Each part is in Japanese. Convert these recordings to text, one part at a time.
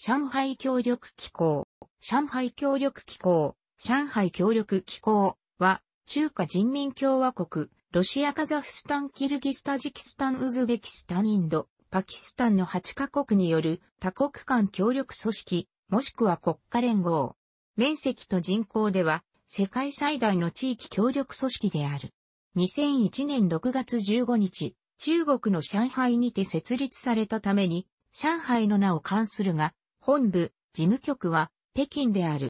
上海協力機構、上海協力機構、上海協力機構は、中華人民共和国、ロシアカザフスタンキルギスタジキスタンウズベキスタンインド、パキスタンの8カ国による多国間協力組織、もしくは国家連合。面積と人口では、世界最大の地域協力組織である。2001年6月15日、中国の上海にて設立されたために、上海の名を冠するが、本部、事務局は、北京である。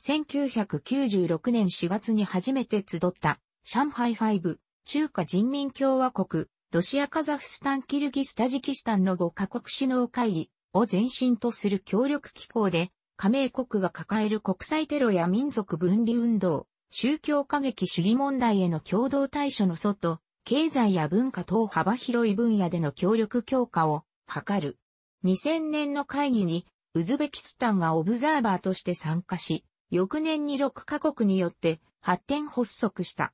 1996年4月に初めて集った上海5、中華人民共和国、ロシアカザフスタンキルギスタジキスタンの5カ国首脳会議を前進とする協力機構で、加盟国が抱える国際テロや民族分離運動、宗教過激主義問題への共同対処の外、経済や文化等幅広い分野での協力強化を図る2000年の会議に、ウズベキスタンがオブザーバーとして参加し、翌年に6カ国によって発展発足した。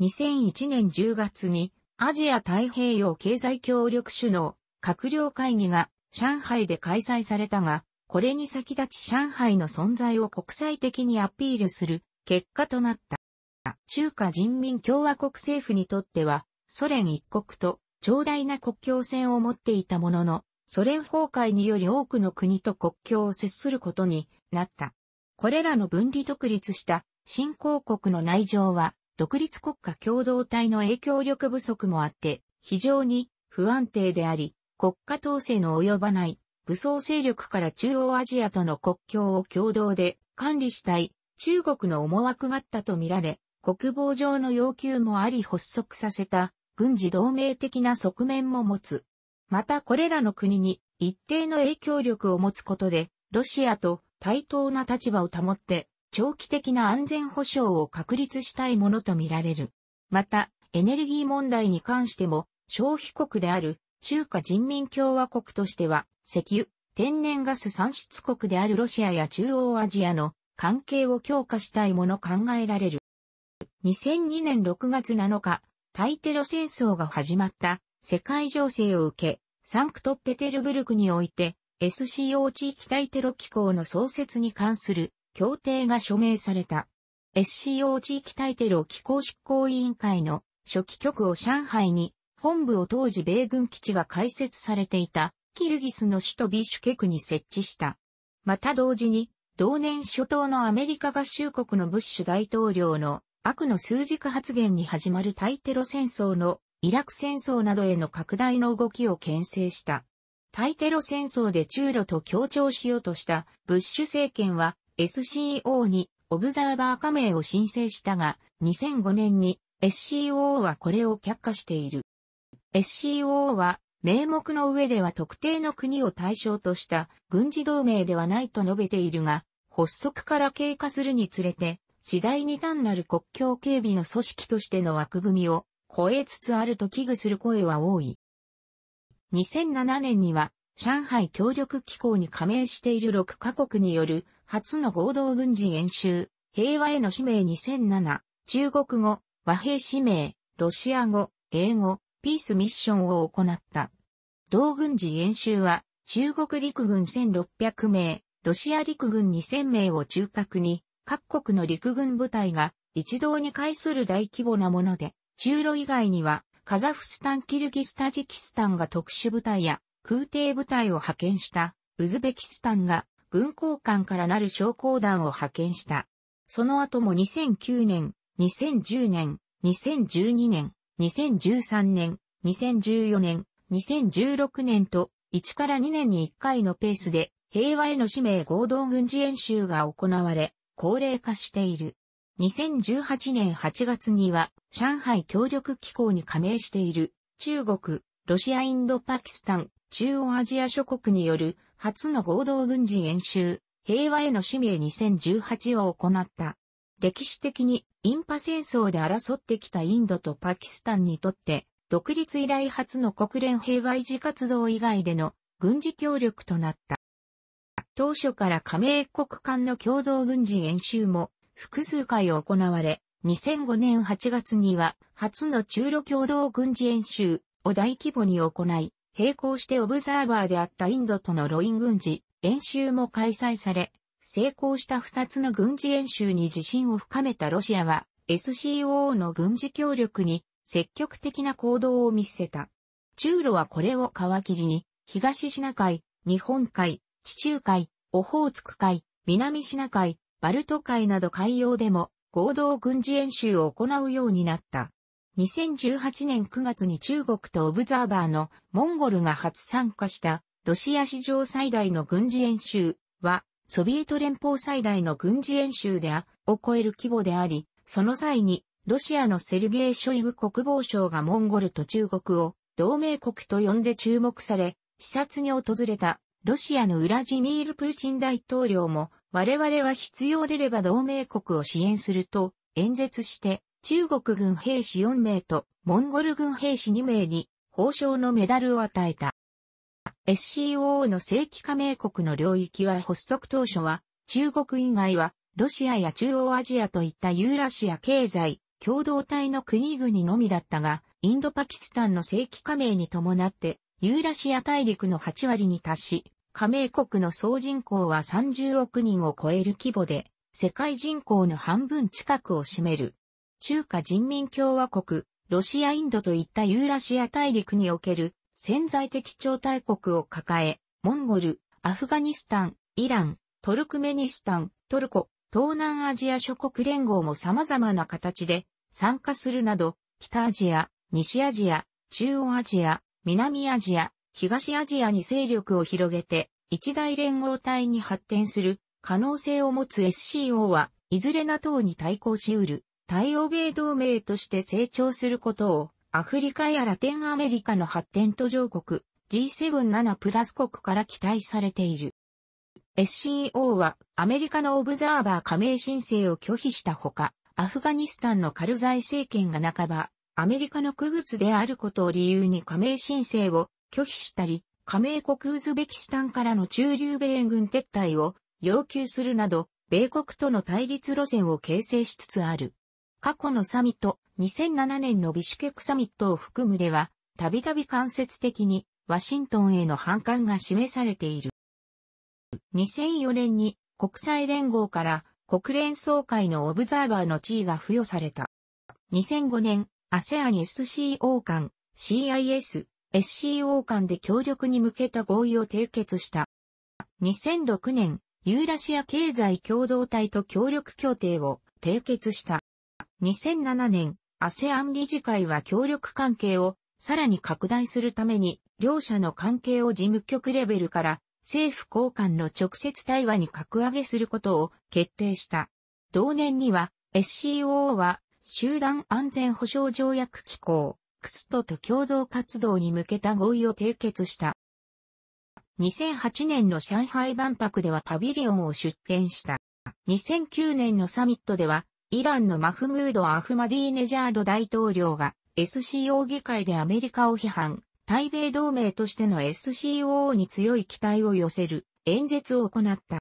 2001年10月に、アジア太平洋経済協力首脳、閣僚会議が上海で開催されたが、これに先立ち上海の存在を国際的にアピールする結果となった。中華人民共和国政府にとっては、ソ連一国と長大な国境線を持っていたものの、ソ連崩壊により多くの国と国境を接することになった。これらの分離独立した新興国の内情は独立国家共同体の影響力不足もあって非常に不安定であり国家統制の及ばない武装勢力から中央アジアとの国境を共同で管理したい中国の思惑があったとみられ国防上の要求もあり発足させた軍事同盟的な側面も持つ。またこれらの国に一定の影響力を持つことで、ロシアと対等な立場を保って、長期的な安全保障を確立したいものとみられる。また、エネルギー問題に関しても、消費国である中華人民共和国としては、石油、天然ガス産出国であるロシアや中央アジアの関係を強化したいもの考えられる。2002年6月7日、対テロ戦争が始まった世界情勢を受け、サンクトペテルブルクにおいて SCO 地域対テロ機構の創設に関する協定が署名された。SCO 地域対テロ機構執行委員会の初期局を上海に本部を当時米軍基地が開設されていたキルギスの首都ビシュケクに設置した。また同時に同年初頭のアメリカ合衆国のブッシュ大統領の悪の数軸発言に始まる対テロ戦争のイラク戦争などへの拡大の動きを牽制した。対テロ戦争で中ロと協調しようとしたブッシュ政権は SCO にオブザーバー加盟を申請したが、2005年に SCO はこれを却下している。SCO は名目の上では特定の国を対象とした軍事同盟ではないと述べているが、発足から経過するにつれて、次第に単なる国境警備の組織としての枠組みを超えつつあると危惧する声は多い。2007年には、上海協力機構に加盟している6カ国による初の合同軍事演習、平和への使命2007、中国語、和平使命、ロシア語、英語、ピースミッションを行った。同軍事演習は、中国陸軍1600名、ロシア陸軍2000名を中核に、各国の陸軍部隊が一堂に会する大規模なもので、中路以外には、カザフスタン、キルギスタジキスタンが特殊部隊や空挺部隊を派遣した、ウズベキスタンが軍交換からなる将校団を派遣した。その後も2009年、2010年、2012年、2013年、2014年、2016年と1から2年に1回のペースで平和への使命合同軍事演習が行われ、高齢化している。2018年8月には上海協力機構に加盟している中国、ロシアインドパキスタン、中央アジア諸国による初の合同軍事演習、平和への使命2018を行った。歴史的にインパ戦争で争ってきたインドとパキスタンにとって、独立以来初の国連平和維持活動以外での軍事協力となった。当初から加盟国間の共同軍事演習も複数回行われ、2005年8月には初の中露共同軍事演習を大規模に行い、並行してオブザーバーであったインドとのロイン軍事演習も開催され、成功した2つの軍事演習に自信を深めたロシアは SCO の軍事協力に積極的な行動を見せた。中露はこれを皮切りに、東シナ海、日本海、地中海、オホーツク海、南シナ海、バルト海など海洋でも合同軍事演習を行うようになった。2018年9月に中国とオブザーバーのモンゴルが初参加したロシア史上最大の軍事演習はソビエト連邦最大の軍事演習であを超える規模であり、その際にロシアのセルゲイ・ショイグ国防相がモンゴルと中国を同盟国と呼んで注目され、視察に訪れたロシアのウラジミール・プーチン大統領も我々は必要でれば同盟国を支援すると演説して中国軍兵士4名とモンゴル軍兵士2名に報奨のメダルを与えた。SCOO の正規加盟国の領域は発足当初は中国以外はロシアや中央アジアといったユーラシア経済共同体の国々のみだったが、インドパキスタンの正規加盟に伴ってユーラシア大陸の8割に達し、加盟国の総人口は30億人を超える規模で、世界人口の半分近くを占める。中華人民共和国、ロシアインドといったユーラシア大陸における潜在的超大国を抱え、モンゴル、アフガニスタン、イラン、トルクメニスタン、トルコ、東南アジア諸国連合も様々な形で参加するなど、北アジア、西アジア、中央アジア、南アジア、東アジアに勢力を広げて、一大連合体に発展する可能性を持つ SCO は、いずれ NATO に対抗し得る、対欧米同盟として成長することを、アフリカやラテンアメリカの発展途上国、G77 プラス国から期待されている。SCO はアメリカのオブザーバー加盟申請を拒否したほか、アフガニスタンのカルザイ政権が半ば、アメリカの区別であることを理由に加盟申請を拒否したり、加盟国ウズベキスタンからの駐留米軍撤退を要求するなど、米国との対立路線を形成しつつある。過去のサミット、2007年のビシュケクサミットを含むでは、たびたび間接的にワシントンへの反感が示されている。2004年に国際連合から国連総会のオブザーバーの地位が付与された。2005年、アセアン SCO 間 CIS SCO 間で協力に向けた合意を締結した。2006年、ユーラシア経済共同体と協力協定を締結した。2007年、ASEAN 理事会は協力関係をさらに拡大するために、両者の関係を事務局レベルから政府交換の直接対話に格上げすることを決定した。同年には s c o は集団安全保障条約機構クストと共同活動に向けた合意を締結した。2008年の上海万博ではパビリオンを出展した。2009年のサミットでは、イランのマフムード・アフマディネジャード大統領が SCO 議会でアメリカを批判、対米同盟としての SCO に強い期待を寄せる演説を行った。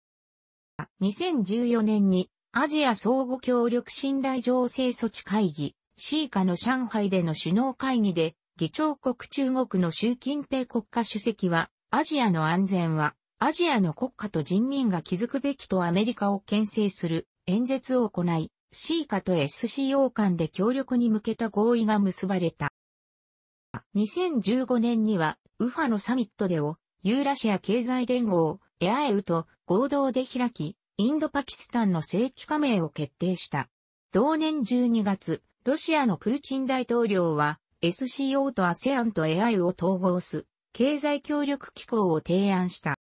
2014年にアジア相互協力信頼情勢措置会議シーカの上海での首脳会議で、議長国中国の習近平国家主席は、アジアの安全は、アジアの国家と人民が築くべきとアメリカを牽制する演説を行い、シーカと SCO 間で協力に向けた合意が結ばれた。2015年には、ウファのサミットでを、ユーラシア経済連合、エアエウと合同で開き、インドパキスタンの正規加盟を決定した。同年12月、ロシアのプーチン大統領は SCO と ASEAN と AI を統合す経済協力機構を提案した。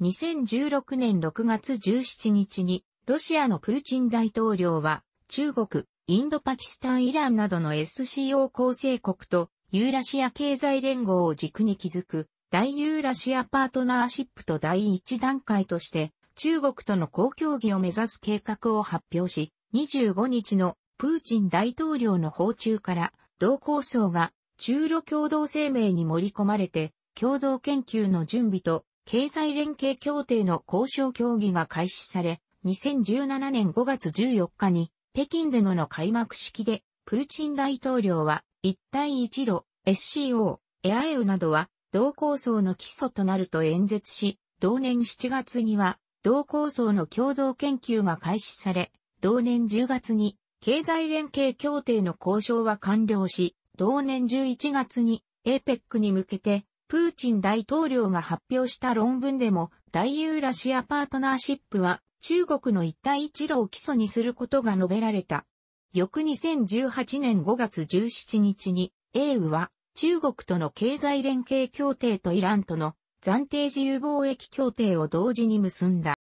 2016年6月17日にロシアのプーチン大統領は中国、インドパキスタンイランなどの SCO 構成国とユーラシア経済連合を軸に築く大ユーラシアパートナーシップと第一段階として中国との公共議を目指す計画を発表し、25日のプーチン大統領の訪中から同構想が中ロ共同声明に盛り込まれて共同研究の準備と経済連携協定の交渉協議が開始され、2017年5月14日に北京でのの開幕式でプーチン大統領は一帯一路、SCO、エアエウなどは同構想の基礎となると演説し、同年7月には同構想の共同研究が開始され、同年10月に経済連携協定の交渉は完了し、同年11月に APEC に向けて、プーチン大統領が発表した論文でも、大ユーラシアパートナーシップは、中国の一帯一路を基礎にすることが述べられた。翌2018年5月17日に、英雨は、中国との経済連携協定とイランとの暫定自由貿易協定を同時に結んだ。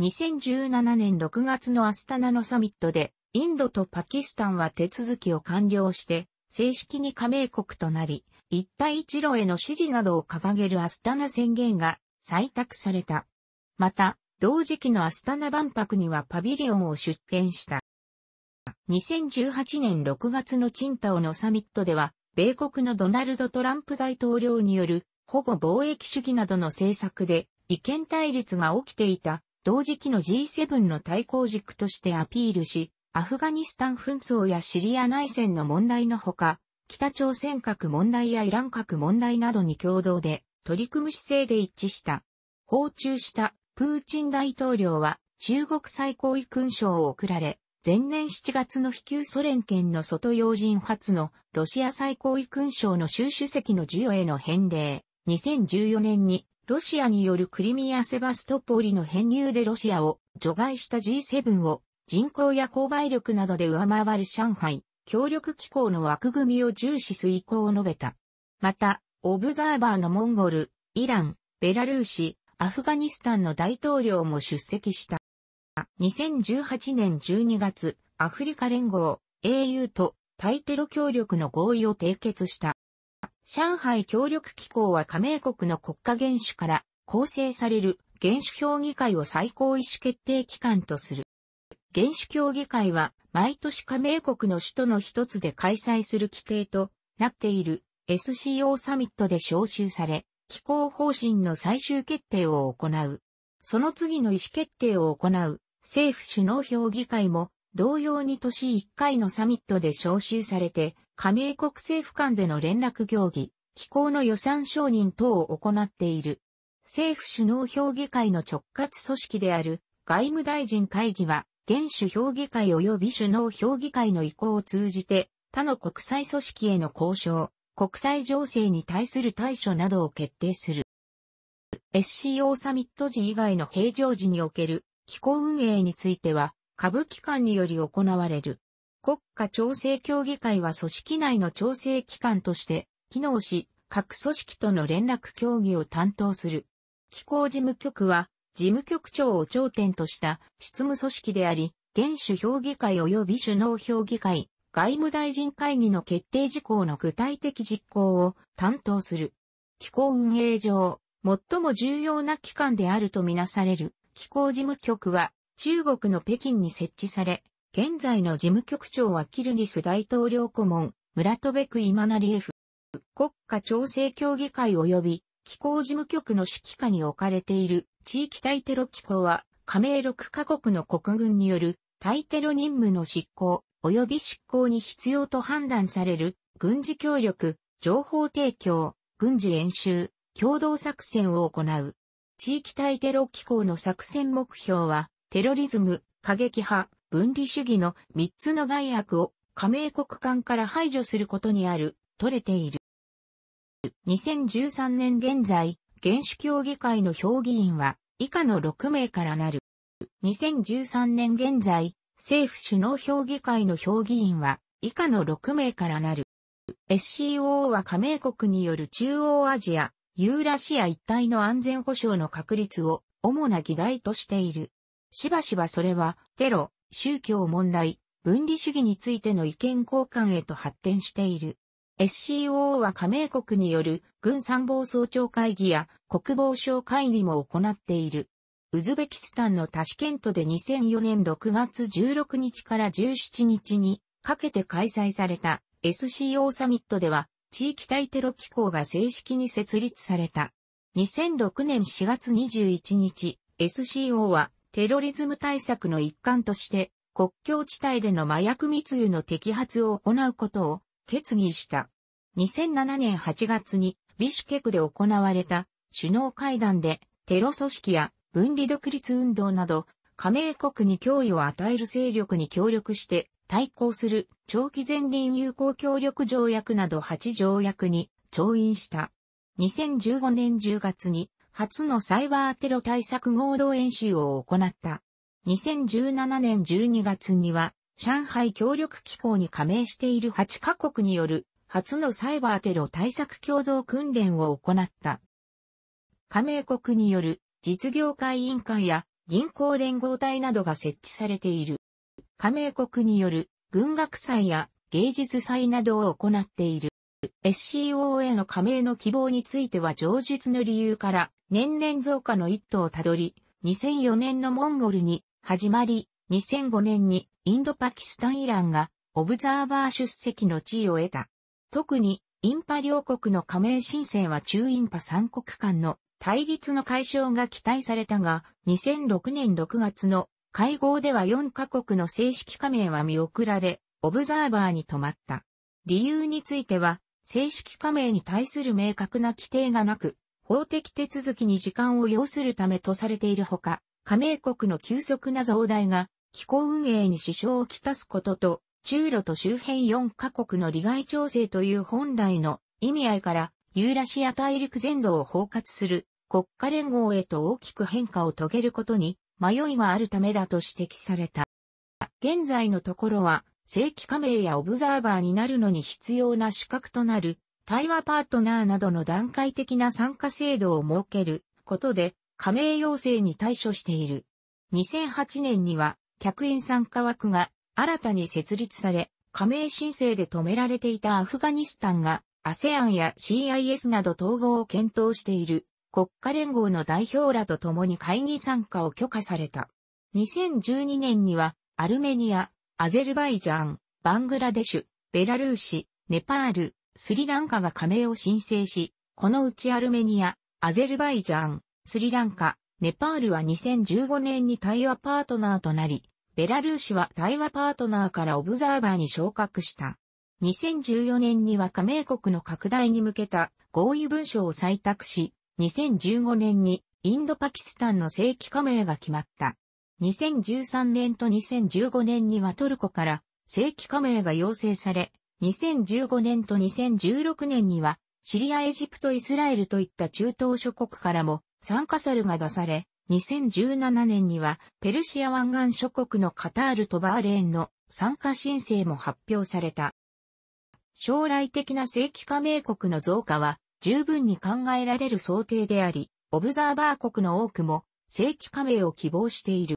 2017年6月のアスタナのサミットでインドとパキスタンは手続きを完了して、正式に加盟国となり、一帯一路への支持などを掲げるアスタナ宣言が採択された。また、同時期のアスタナ万博にはパビリオンを出展した。2018年6月のチンタオのサミットでは、米国のドナルド・トランプ大統領による保護貿易主義などの政策で意見対立が起きていた同時期の G7 の対抗軸としてアピールし、アフガニスタン紛争やシリア内戦の問題のほか、北朝鮮核問題やイラン核問題などに共同で取り組む姿勢で一致した。訪中したプーチン大統領は中国最高位勲章を贈られ、前年7月の非旧ソ連圏の外要人初のロシア最高位勲章の習主席の授与への返礼、2014年にロシアによるクリミア・セバストポリの編入でロシアを除外した G7 を人口や購買力などで上回る上海、協力機構の枠組みを重視す意向を述べた。また、オブザーバーのモンゴル、イラン、ベラルーシ、アフガニスタンの大統領も出席した。2018年12月、アフリカ連合、au と対テロ協力の合意を締結した。上海協力機構は加盟国の国家元首から構成される元首評議会を最高意思決定機関とする。原子協議会は毎年加盟国の首都の一つで開催する規定となっている SCO サミットで招集され、機構方針の最終決定を行う。その次の意思決定を行う政府首脳評議会も同様に年1回のサミットで招集されて、加盟国政府間での連絡協議、機構の予算承認等を行っている。政府首脳評議会の直轄組織である外務大臣会議は現主評議会及び首脳評議会の意向を通じて、他の国際組織への交渉、国際情勢に対する対処などを決定する。SCO サミット時以外の平常時における機構運営については、下部機関により行われる。国家調整協議会は組織内の調整機関として機能し、各組織との連絡協議を担当する。機構事務局は事務局長を頂点とした執務組織であり、現首評議会及び首脳評議会、外務大臣会議の決定事項の具体的実行を担当する。機構運営上、最も重要な機関であるとみなされる機構事務局は中国の北京に設置され、現在の事務局長はキルギス大統領顧問、村戸ベク・イマナリエフ。国家調整協議会及び機構事務局の指揮下に置かれている地域対テロ機構は、加盟6カ国の国軍による対テロ任務の執行、及び執行に必要と判断される、軍事協力、情報提供、軍事演習、共同作戦を行う。地域対テロ機構の作戦目標は、テロリズム、過激派、分離主義の3つの害悪を加盟国間から排除することにある、取れている。2013年現在、原始協議会の評議員は以下の6名からなる。2013年現在、政府首脳評議会の評議員は以下の6名からなる。SCO は加盟国による中央アジア、ユーラシア一帯の安全保障の確立を主な議題としている。しばしばそれはテロ、宗教問題、分離主義についての意見交換へと発展している。SCO は加盟国による軍参謀総長会議や国防省会議も行っている。ウズベキスタンのタシケントで2004年6月16日から17日にかけて開催された SCO サミットでは地域対テロ機構が正式に設立された。2006年4月21日、SCO はテロリズム対策の一環として国境地帯での麻薬密輸の摘発を行うことを決議した。2007年8月にビシュケクで行われた首脳会談でテロ組織や分離独立運動など加盟国に脅威を与える勢力に協力して対抗する長期前輪友好協力条約など8条約に調印した。2015年10月に初のサイバーテロ対策合同演習を行った。2017年12月には上海協力機構に加盟している8カ国による初のサイバーテロ対策共同訓練を行った。加盟国による実業界委員会や銀行連合体などが設置されている。加盟国による軍学祭や芸術祭などを行っている。SCO への加盟の希望については上述の理由から年々増加の一途をたどり、2004年のモンゴルに始まり、2005年にインドパキスタンイランがオブザーバー出席の地位を得た。特にインパ両国の加盟申請は中インパ三国間の対立の解消が期待されたが、2006年6月の会合では4カ国の正式加盟は見送られ、オブザーバーに止まった。理由については、正式加盟に対する明確な規定がなく、法的手続きに時間を要するためとされているほか、加盟国の急速な増大が気候運営に支障をきたすことと、中ロと周辺4カ国の利害調整という本来の意味合いから、ユーラシア大陸全土を包括する国家連合へと大きく変化を遂げることに迷いがあるためだと指摘された。現在のところは、正規加盟やオブザーバーになるのに必要な資格となる、対話パートナーなどの段階的な参加制度を設けることで、加盟要請に対処している。2008年には、客員参加枠が新たに設立され、加盟申請で止められていたアフガニスタンが、ASEAN や CIS など統合を検討している国家連合の代表らと共に会議参加を許可された。2012年には、アルメニア、アゼルバイジャン、バングラデシュ、ベラルーシ、ネパール、スリランカが加盟を申請し、このうちアルメニア、アゼルバイジャン、スリランカ、ネパールは2015年に対話パートナーとなり、ベラルーシは対話パートナーからオブザーバーに昇格した。2014年には加盟国の拡大に向けた合意文書を採択し、2015年にインドパキスタンの正規加盟が決まった。2013年と2015年にはトルコから正規加盟が要請され、2015年と2016年にはシリア、エジプト、イスラエルといった中東諸国からも参加猿が出され、2017年にはペルシア湾岸諸国のカタールとバーレーンの参加申請も発表された。将来的な正規加盟国の増加は十分に考えられる想定であり、オブザーバー国の多くも正規加盟を希望している。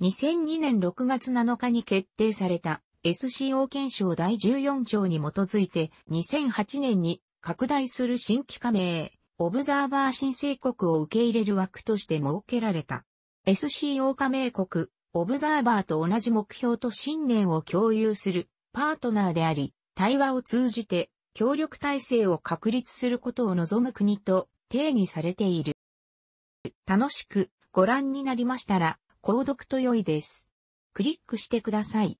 2002年6月7日に決定された SCO 憲章第14条に基づいて2008年に拡大する新規加盟オブザーバー申請国を受け入れる枠として設けられた。SCO 加盟国、オブザーバーと同じ目標と信念を共有するパートナーであり、対話を通じて協力体制を確立することを望む国と定義されている。楽しくご覧になりましたら、購読と良いです。クリックしてください。